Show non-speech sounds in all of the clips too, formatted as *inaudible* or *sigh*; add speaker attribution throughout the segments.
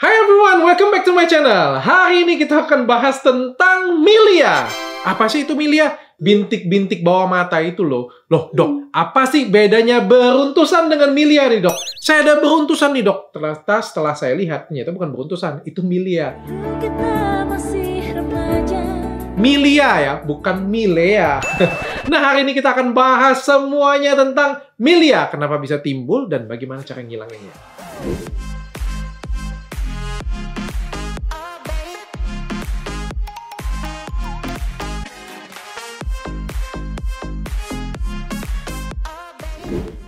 Speaker 1: Hai everyone, welcome back to my channel. Hari ini kita akan bahas tentang milia. Apa sih itu milia? Bintik-bintik bawah mata itu loh. Loh, dok, hmm. apa sih bedanya beruntusan dengan milia nih, dok? Saya ada beruntusan nih, dok. Ternyata setelah saya lihat, ternyata bukan beruntusan, itu milia. Milia ya, bukan milia. *laughs* nah, hari ini kita akan bahas semuanya tentang milia. Kenapa bisa timbul dan bagaimana cara ngilanginnya.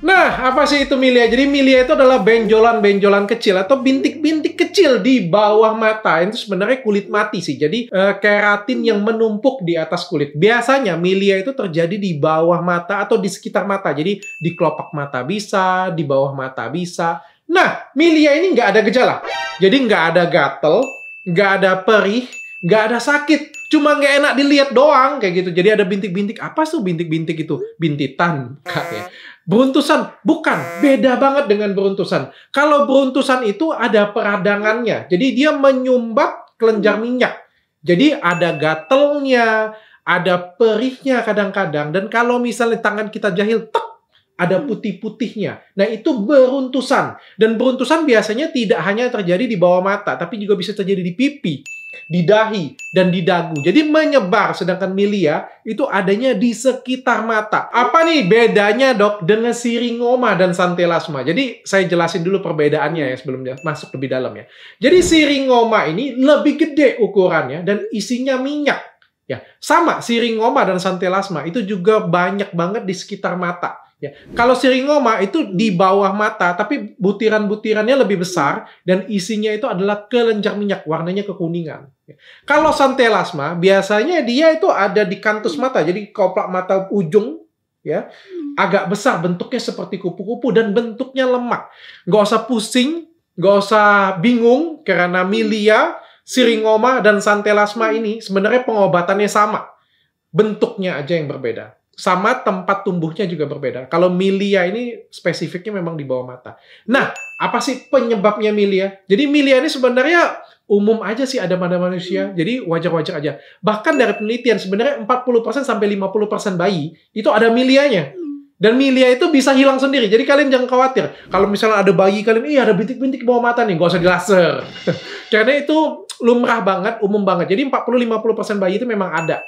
Speaker 1: Nah, apa sih itu milia? Jadi milia itu adalah benjolan-benjolan kecil atau bintik-bintik kecil di bawah mata. Itu sebenarnya kulit mati sih. Jadi e, keratin yang menumpuk di atas kulit. Biasanya milia itu terjadi di bawah mata atau di sekitar mata. Jadi di kelopak mata bisa, di bawah mata bisa. Nah, milia ini nggak ada gejala. Jadi nggak ada gatel, nggak ada perih, nggak ada sakit cuma nggak enak dilihat doang kayak gitu. Jadi ada bintik-bintik apa tuh bintik-bintik itu? Bintitan, kak ya. Beruntusan bukan beda banget dengan beruntusan. Kalau beruntusan itu ada peradangannya. Jadi dia menyumbat kelenjar hmm. minyak. Jadi ada gatelnya, ada perihnya kadang-kadang dan kalau misalnya tangan kita jahil tek ada hmm. putih-putihnya. Nah, itu beruntusan. Dan beruntusan biasanya tidak hanya terjadi di bawah mata, tapi juga bisa terjadi di pipi di dahi dan di dagu. Jadi menyebar sedangkan milia itu adanya di sekitar mata. Apa nih bedanya dok dengan siringoma dan santelasma? Jadi saya jelasin dulu perbedaannya ya sebelum masuk lebih dalam ya. Jadi siringoma ini lebih gede ukurannya dan isinya minyak. Ya, sama siringoma dan santelasma itu juga banyak banget di sekitar mata. Ya. Kalau siringoma itu di bawah mata, tapi butiran-butirannya lebih besar dan isinya itu adalah kelenjar minyak, warnanya kekuningan. Ya. Kalau santelasma, biasanya dia itu ada di kantus mata, jadi koplak mata ujung ya hmm. agak besar bentuknya seperti kupu-kupu dan bentuknya lemak Gak usah pusing gak usah bingung karena milia siringoma dan santelasma ini sebenarnya pengobatannya sama bentuknya aja yang berbeda sama tempat tumbuhnya juga berbeda. Kalau milia ini spesifiknya memang di bawah mata. Nah, apa sih penyebabnya milia? Jadi milia ini sebenarnya umum aja sih ada pada manusia. Hmm. Jadi wajar-wajar aja. Bahkan dari penelitian sebenarnya 40% sampai 50% bayi itu ada milianya. Hmm. Dan milia itu bisa hilang sendiri. Jadi kalian jangan khawatir. Kalau misalnya ada bayi kalian, iya ada bintik-bintik bawah mata nih, gak usah dilaser. *laughs* Karena itu lumrah banget, umum banget. Jadi 40-50% bayi itu memang ada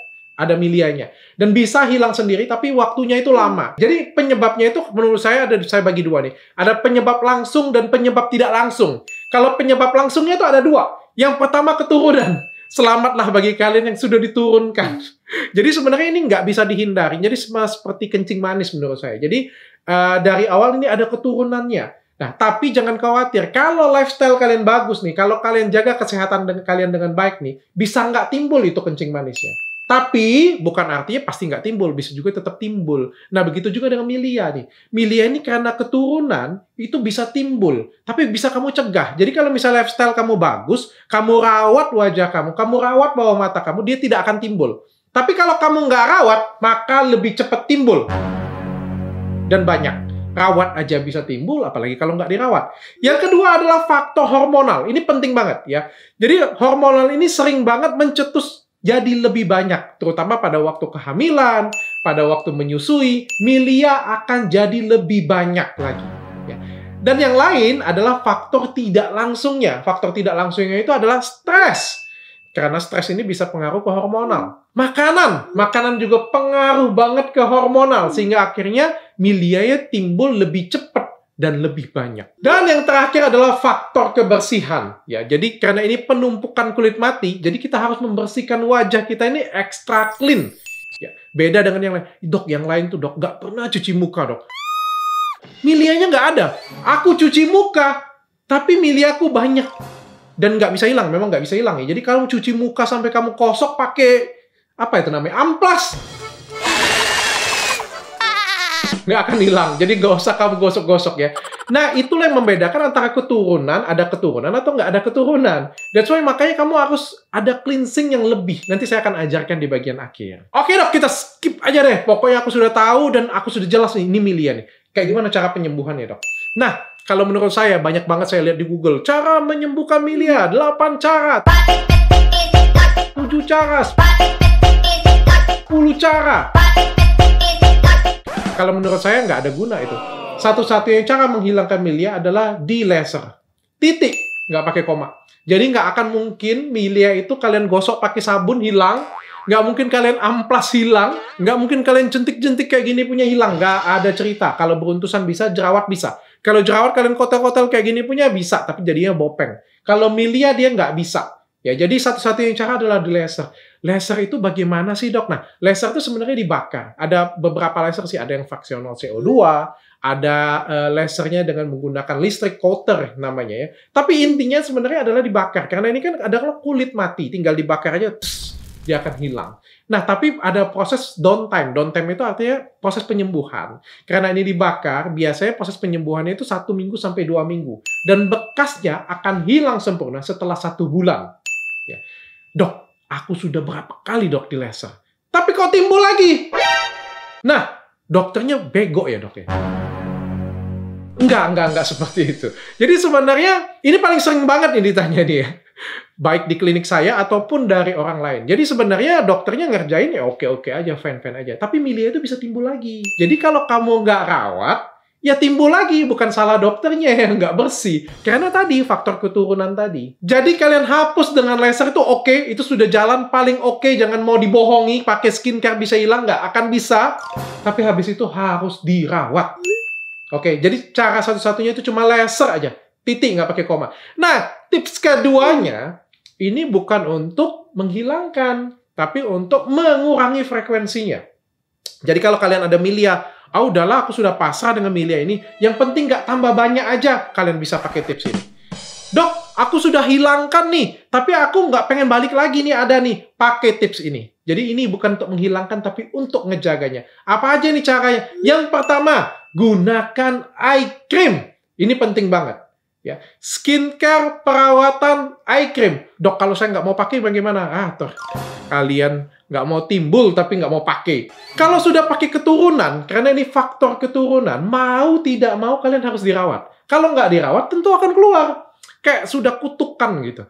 Speaker 1: ada milianya dan bisa hilang sendiri tapi waktunya itu lama. Jadi penyebabnya itu menurut saya ada saya bagi dua nih. Ada penyebab langsung dan penyebab tidak langsung. Kalau penyebab langsungnya itu ada dua. Yang pertama keturunan. Selamatlah bagi kalian yang sudah diturunkan. *laughs* Jadi sebenarnya ini nggak bisa dihindari. Jadi seperti kencing manis menurut saya. Jadi uh, dari awal ini ada keturunannya. Nah, tapi jangan khawatir. Kalau lifestyle kalian bagus nih, kalau kalian jaga kesehatan dan kalian dengan baik nih, bisa nggak timbul itu kencing manisnya. Tapi bukan artinya pasti nggak timbul, bisa juga tetap timbul. Nah begitu juga dengan milia nih. Milia ini karena keturunan itu bisa timbul, tapi bisa kamu cegah. Jadi kalau misalnya lifestyle kamu bagus, kamu rawat wajah kamu, kamu rawat bawah mata kamu, dia tidak akan timbul. Tapi kalau kamu nggak rawat, maka lebih cepat timbul. Dan banyak. Rawat aja bisa timbul, apalagi kalau nggak dirawat. Yang kedua adalah faktor hormonal. Ini penting banget ya. Jadi hormonal ini sering banget mencetus jadi lebih banyak, terutama pada waktu kehamilan, pada waktu menyusui, milia akan jadi lebih banyak lagi. Ya. Dan yang lain adalah faktor tidak langsungnya. Faktor tidak langsungnya itu adalah stres. Karena stres ini bisa pengaruh ke hormonal. Makanan, makanan juga pengaruh banget ke hormonal. Sehingga akhirnya milianya timbul lebih cepat dan lebih banyak. Dan yang terakhir adalah faktor kebersihan. Ya, jadi karena ini penumpukan kulit mati, jadi kita harus membersihkan wajah kita ini extra clean. Ya, beda dengan yang lain. Dok, yang lain tuh dok nggak pernah cuci muka dok. Milianya nggak ada. Aku cuci muka, tapi miliaku banyak dan nggak bisa hilang. Memang nggak bisa hilang ya. Jadi kalau cuci muka sampai kamu kosok pakai apa itu namanya amplas nggak akan hilang. Jadi nggak usah kamu gosok-gosok ya. Nah, itulah yang membedakan antara keturunan, ada keturunan atau nggak ada keturunan. That's why makanya kamu harus ada cleansing yang lebih. Nanti saya akan ajarkan di bagian akhir. Oke dok, kita skip aja deh. Pokoknya aku sudah tahu dan aku sudah jelas nih, ini milia nih. Kayak gimana cara penyembuhannya dok? Nah, kalau menurut saya banyak banget saya lihat di Google cara menyembuhkan milia, 8 cara, 7 cara, 10 cara kalau menurut saya nggak ada guna itu. Satu-satunya cara menghilangkan milia adalah di laser. Titik, nggak pakai koma. Jadi nggak akan mungkin milia itu kalian gosok pakai sabun hilang, nggak mungkin kalian amplas hilang, nggak mungkin kalian jentik-jentik kayak gini punya hilang, nggak ada cerita. Kalau beruntusan bisa, jerawat bisa. Kalau jerawat kalian kotel-kotel kayak gini punya bisa, tapi jadinya bopeng. Kalau milia dia nggak bisa. Ya, jadi satu-satunya cara adalah di laser. Laser itu bagaimana sih, Dok? Nah, laser itu sebenarnya dibakar. Ada beberapa laser sih, ada yang fraksional CO2, ada uh, lasernya dengan menggunakan listrik coater namanya ya. Tapi intinya sebenarnya adalah dibakar karena ini kan ada kalau kulit mati, tinggal dibakar aja tss, dia akan hilang. Nah, tapi ada proses downtime. Downtime itu artinya proses penyembuhan. Karena ini dibakar, biasanya proses penyembuhannya itu satu minggu sampai dua minggu. Dan bekasnya akan hilang sempurna setelah satu bulan. Ya. Dok, aku sudah berapa kali dok di laser, tapi kok timbul lagi. Nah, dokternya bego ya dok ya. Enggak, enggak, enggak seperti itu. Jadi sebenarnya ini paling sering banget yang ditanya dia. Baik di klinik saya ataupun dari orang lain. Jadi sebenarnya dokternya ngerjain ya oke-oke aja, fan-fan aja. Tapi milia itu bisa timbul lagi. Jadi kalau kamu nggak rawat, ya timbul lagi bukan salah dokternya yang *laughs* nggak bersih karena tadi faktor keturunan tadi jadi kalian hapus dengan laser itu oke okay, itu sudah jalan paling oke okay, jangan mau dibohongi pakai skincare bisa hilang nggak akan bisa tapi habis itu harus dirawat oke okay, jadi cara satu-satunya itu cuma laser aja titik nggak pakai koma nah tips keduanya ini bukan untuk menghilangkan tapi untuk mengurangi frekuensinya jadi kalau kalian ada milia ah udahlah aku sudah pasrah dengan Milia ini. Yang penting nggak tambah banyak aja. Kalian bisa pakai tips ini. Dok, aku sudah hilangkan nih, tapi aku nggak pengen balik lagi nih ada nih. Pakai tips ini. Jadi ini bukan untuk menghilangkan, tapi untuk ngejaganya. Apa aja nih caranya? Yang pertama, gunakan eye cream. Ini penting banget. Ya, skincare perawatan eye cream. Dok, kalau saya nggak mau pakai bagaimana? Ah, tuh. Kalian nggak mau timbul tapi nggak mau pakai. Kalau sudah pakai keturunan, karena ini faktor keturunan, mau tidak mau kalian harus dirawat. Kalau nggak dirawat, tentu akan keluar. Kayak sudah kutukan gitu.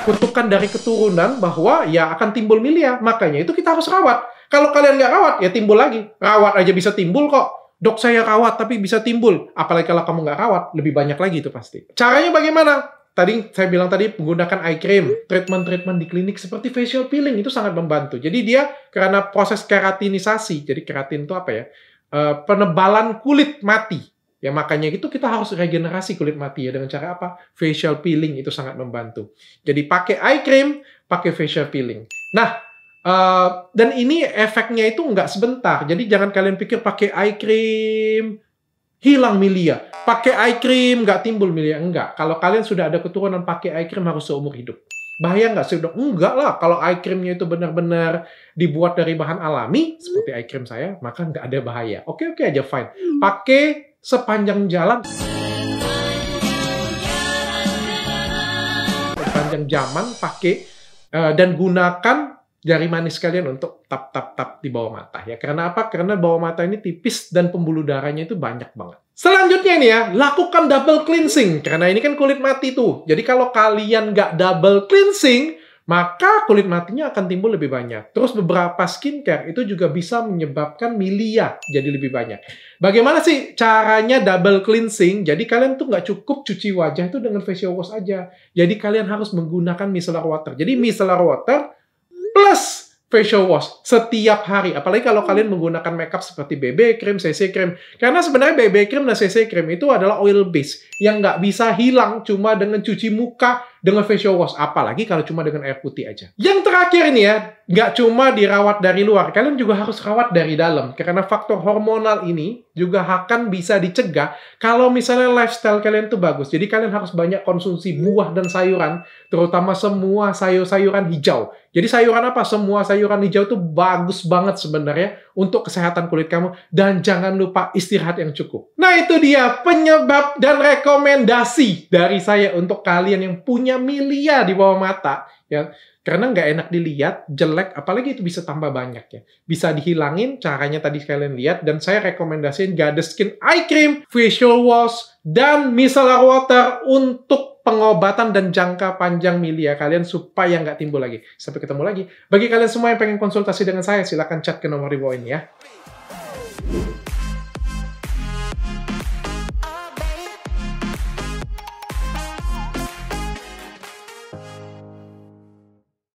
Speaker 1: Kutukan dari keturunan bahwa ya akan timbul milia. Makanya itu kita harus rawat. Kalau kalian nggak rawat, ya timbul lagi. Rawat aja bisa timbul kok. Dok saya rawat tapi bisa timbul. Apalagi kalau kamu nggak rawat, lebih banyak lagi itu pasti. Caranya bagaimana? tadi saya bilang tadi menggunakan eye cream, treatment-treatment di klinik seperti facial peeling itu sangat membantu. Jadi dia karena proses keratinisasi, jadi keratin itu apa ya? Eh, penebalan kulit mati. Ya makanya itu kita harus regenerasi kulit mati ya dengan cara apa? Facial peeling itu sangat membantu. Jadi pakai eye cream, pakai facial peeling. Nah, uh, dan ini efeknya itu nggak sebentar. Jadi jangan kalian pikir pakai eye cream, hilang milia. Pakai eye cream nggak timbul milia. Enggak. Kalau kalian sudah ada keturunan pakai eye cream harus seumur hidup. Bahaya nggak sih? Enggak lah. Kalau eye creamnya itu benar-benar dibuat dari bahan alami, seperti eye cream saya, maka nggak ada bahaya. Oke-oke aja, fine. Pakai sepanjang jalan. Sepanjang zaman pakai eh, dan gunakan jari manis kalian untuk tap tap tap di bawah mata ya. Karena apa? Karena bawah mata ini tipis dan pembuluh darahnya itu banyak banget. Selanjutnya nih ya, lakukan double cleansing. Karena ini kan kulit mati tuh. Jadi kalau kalian nggak double cleansing, maka kulit matinya akan timbul lebih banyak. Terus beberapa skincare itu juga bisa menyebabkan milia jadi lebih banyak. Bagaimana sih caranya double cleansing? Jadi kalian tuh nggak cukup cuci wajah itu dengan facial wash aja. Jadi kalian harus menggunakan micellar water. Jadi micellar water plus facial wash setiap hari. Apalagi kalau kalian menggunakan makeup seperti BB cream, CC cream. Karena sebenarnya BB cream dan CC cream itu adalah oil base yang nggak bisa hilang cuma dengan cuci muka dengan facial wash apalagi kalau cuma dengan air putih aja. Yang terakhir ini ya, nggak cuma dirawat dari luar, kalian juga harus rawat dari dalam karena faktor hormonal ini juga akan bisa dicegah kalau misalnya lifestyle kalian tuh bagus. Jadi kalian harus banyak konsumsi buah dan sayuran, terutama semua sayur-sayuran hijau. Jadi sayuran apa? Semua sayuran hijau tuh bagus banget sebenarnya untuk kesehatan kulit kamu dan jangan lupa istirahat yang cukup. Nah, itu dia penyebab dan rekomendasi dari saya untuk kalian yang punya punya milia di bawah mata ya karena nggak enak dilihat jelek apalagi itu bisa tambah banyak ya bisa dihilangin caranya tadi kalian lihat dan saya rekomendasiin skin Eye Cream Facial Wash dan Micellar Water untuk pengobatan dan jangka panjang milia kalian supaya nggak timbul lagi sampai ketemu lagi bagi kalian semua yang pengen konsultasi dengan saya silahkan chat ke nomor di bawah ini ya